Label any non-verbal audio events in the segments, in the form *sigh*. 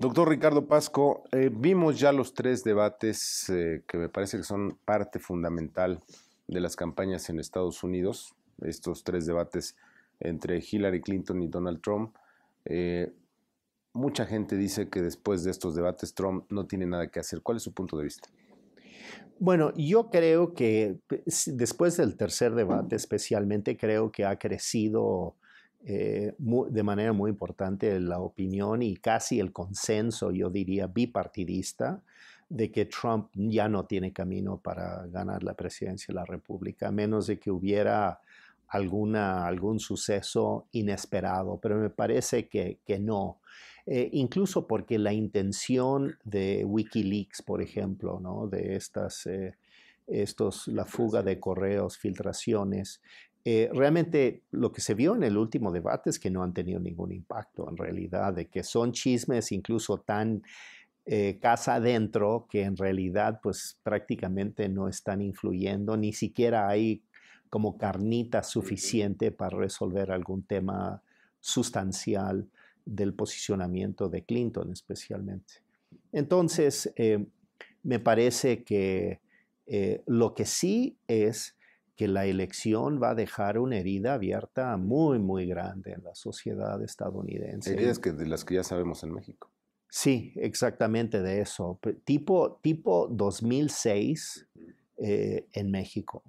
Doctor Ricardo Pasco, eh, vimos ya los tres debates eh, que me parece que son parte fundamental de las campañas en Estados Unidos, estos tres debates entre Hillary Clinton y Donald Trump. Eh, mucha gente dice que después de estos debates Trump no tiene nada que hacer. ¿Cuál es su punto de vista? Bueno, yo creo que pues, después del tercer debate especialmente, creo que ha crecido eh, de manera muy importante la opinión y casi el consenso, yo diría, bipartidista de que Trump ya no tiene camino para ganar la presidencia de la República, a menos de que hubiera alguna, algún suceso inesperado, pero me parece que, no. Eh, incluso porque la intención de Wikileaks, por ejemplo, ¿no? de estas... Eh, estos, la fuga de correos, filtraciones, eh, realmente lo que se vio en el último debate es que no han tenido ningún impacto en realidad, de que son chismes incluso tan eh, casa adentro que en realidad pues prácticamente no están influyendo, ni siquiera hay como carnita suficiente para resolver algún tema sustancial del posicionamiento de Clinton especialmente. Entonces, eh, me parece que lo que sí es que la elección va a dejar una herida abierta muy, muy grande en la sociedad estadounidense. Heridas que, de las que ya sabemos en México. Sí, exactamente de eso. Tipo, tipo 2006 eh, en México.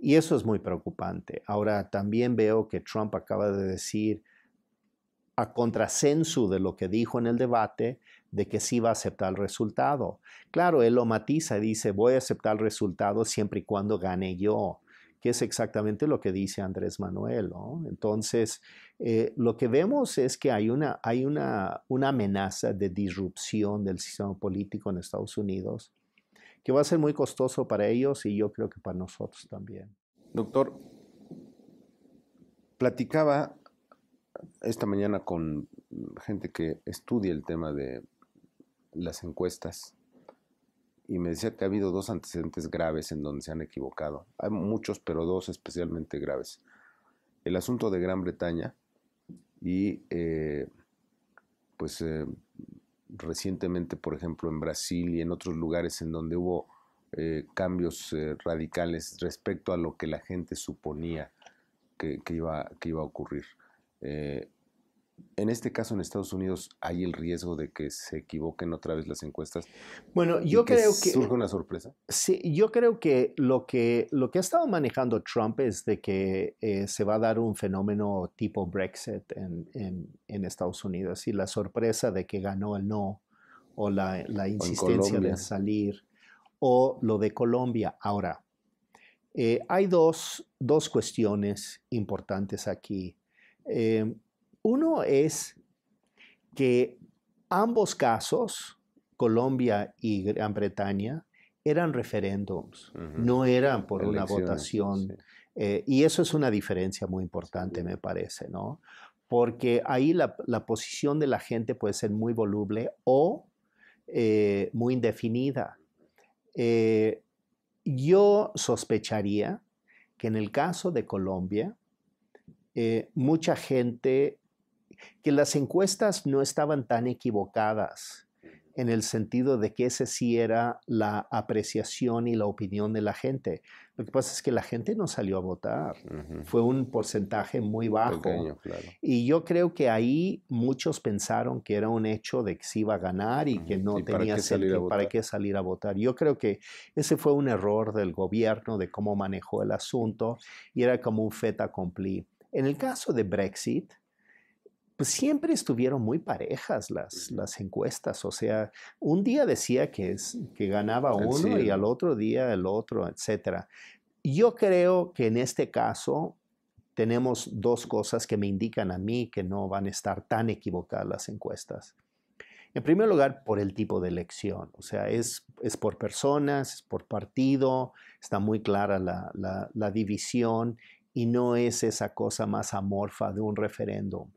Y eso es muy preocupante. Ahora, también veo que Trump acaba de decir a contrasenso de lo que dijo en el debate, de que sí va a aceptar el resultado. Claro, él lo matiza y dice, voy a aceptar el resultado siempre y cuando gane yo que es exactamente lo que dice Andrés Manuel. Entonces, eh, lo que vemos es que hay, una, hay una, una amenaza de disrupción del sistema político en Estados Unidos que va a ser muy costoso para ellos y yo creo que para nosotros también. Doctor, platicaba esta mañana con gente que estudia el tema de las encuestas y me decía que ha habido dos antecedentes graves en donde se han equivocado. Hay muchos, pero dos especialmente graves. El asunto de Gran Bretaña y eh, pues eh, recientemente, por ejemplo, en Brasil y en otros lugares en donde hubo eh, cambios radicales respecto a lo que la gente suponía que, iba, que iba, a ocurrir en este caso en Estados Unidos hay el riesgo de que se equivoquen otra vez las encuestas. Bueno, yo creo que, surge una sorpresa. Sí, yo creo que lo que lo que ha estado manejando Trump es de que eh, se va a dar un fenómeno tipo Brexit en, Estados Unidos y la sorpresa de que ganó el no o la, insistencia de salir o lo de Colombia. Ahora, eh, hay dos, cuestiones importantes aquí. Eh, uno es que ambos casos, Colombia y Gran Bretaña, eran referéndums, no eran por una votación. Eh, y eso es una diferencia muy importante, me parece, ¿no? Porque ahí la, posición de la gente puede ser muy voluble o eh, muy indefinida. Eh, yo sospecharía que en el caso de Colombia, mucha gente que las encuestas no estaban tan equivocadas en el sentido de que ese sí era la apreciación y la opinión de la gente. Lo que pasa es que la gente no salió a votar. Fue un porcentaje muy bajo. Y yo creo que ahí muchos pensaron que era un hecho de que se iba a ganar y que no tenía sentido para qué salir a votar. Yo creo que ese fue un error del gobierno de cómo manejó el asunto y era como un feta compli. En el caso de Brexit, pues siempre estuvieron muy parejas las, encuestas. O sea, un día decía que, que ganaba uno y al otro día el otro, etc. Yo creo que en este caso tenemos dos cosas que me indican a mí que no van a estar tan equivocadas las encuestas. En primer lugar, por el tipo de elección, o sea, es, por personas, es por partido, está muy clara la división y no es esa cosa más amorfa de un referéndum.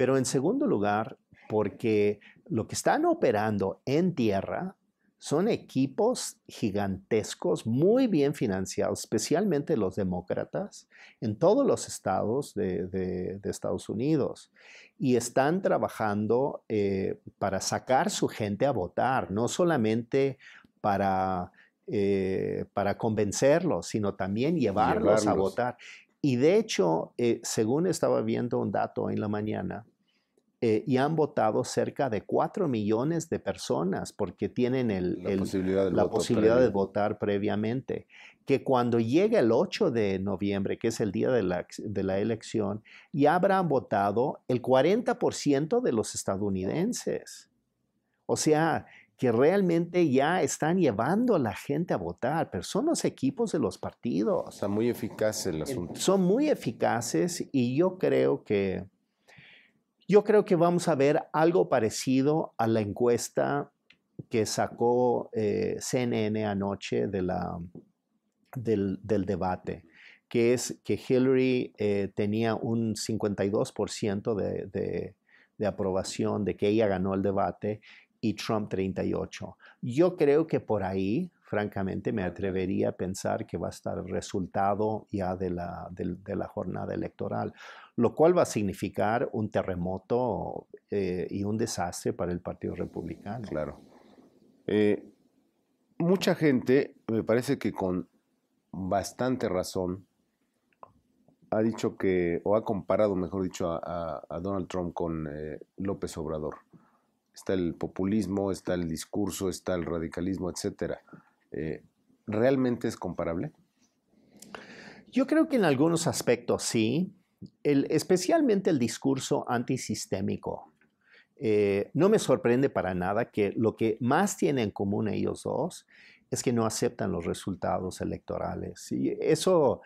Pero en segundo lugar, porque lo que están operando en tierra son equipos gigantescos, muy bien financiados, especialmente los demócratas, en todos los estados de, Estados Unidos. Y están trabajando eh, para sacar su gente a votar, no solamente para, eh, para convencerlos, sino también llevarlos, a votar. Y de hecho, eh, según estaba viendo un dato en la mañana, eh, y han votado cerca de 4 millones de personas porque tienen la posibilidad, de votar previamente. Que cuando llegue el 8 de noviembre, que es el día de la, de la elección, ya habrán votado el 40% de los estadounidenses. O sea, que realmente ya están llevando a la gente a votar, pero son los equipos de los partidos. Está muy eficaz el asunto. Son muy eficaces y yo creo que yo creo que vamos a ver algo parecido a la encuesta que sacó eh, CNN anoche de la, del, debate, que es que Hillary eh, tenía un 52% de, de aprobación de que ella ganó el debate y Trump 38. Yo creo que por ahí, francamente, me atrevería a pensar que va a estar el resultado ya de la, de, la jornada electoral, lo cual va a significar un terremoto eh, y un desastre para el Partido Republicano. Claro. Eh, mucha gente, me parece que con bastante razón, ha dicho que, o ha comparado, mejor dicho, a, Donald Trump con eh, López Obrador está el populismo, está el discurso, está el radicalismo, etcétera. Eh, ¿Realmente es comparable? Yo creo que en algunos aspectos sí, especialmente el discurso antisistémico. Eh, no me sorprende para nada que lo que más tienen en común ellos dos es que no aceptan los resultados electorales. Y eso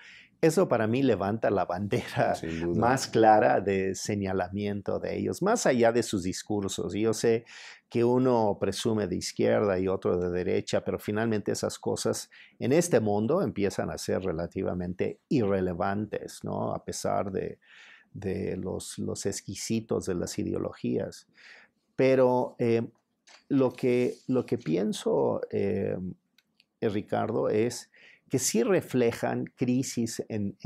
eso para mí levanta la bandera *laughs* más clara de señalamiento de ellos, más allá de sus discursos. Yo sé que uno presume de izquierda y otro de derecha, pero finalmente esas cosas en este mundo empiezan a ser relativamente irrelevantes, ¿no? A pesar de, los, los, exquisitos de las ideologías. Pero eh, lo, que, lo que pienso, eh, eh, Ricardo, es que sí reflejan crisis en,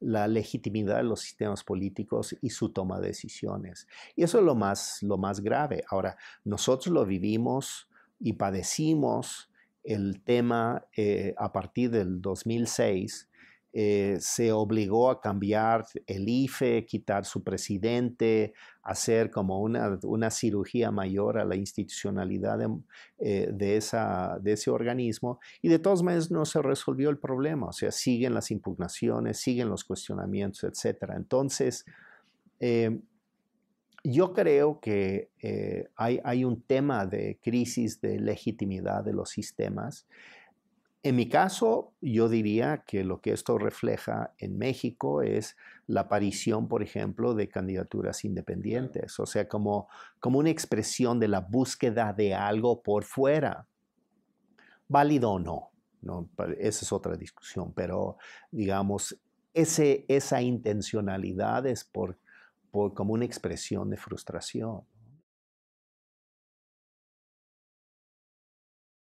la legitimidad de los sistemas políticos y su toma de decisiones. Y eso es lo más, grave. Ahora, nosotros lo vivimos y padecimos el tema eh, a partir del 2006 eh, se obligó a cambiar el IFE, quitar su presidente, hacer como una, cirugía mayor a la institucionalidad eh, de, esa, de ese organismo. Y de todos modos no se resolvió el problema, o sea, siguen las impugnaciones, siguen los cuestionamientos, etc. Entonces, eh, yo creo que hay, hay un tema de crisis de legitimidad de los sistemas. En mi caso, yo diría que lo que esto refleja en México es la aparición, por ejemplo, de candidaturas independientes, o sea, como, como una expresión de la búsqueda de algo por fuera, válido o no. Esa es otra discusión, pero digamos, ese, esa intencionalidad es como una expresión de frustración.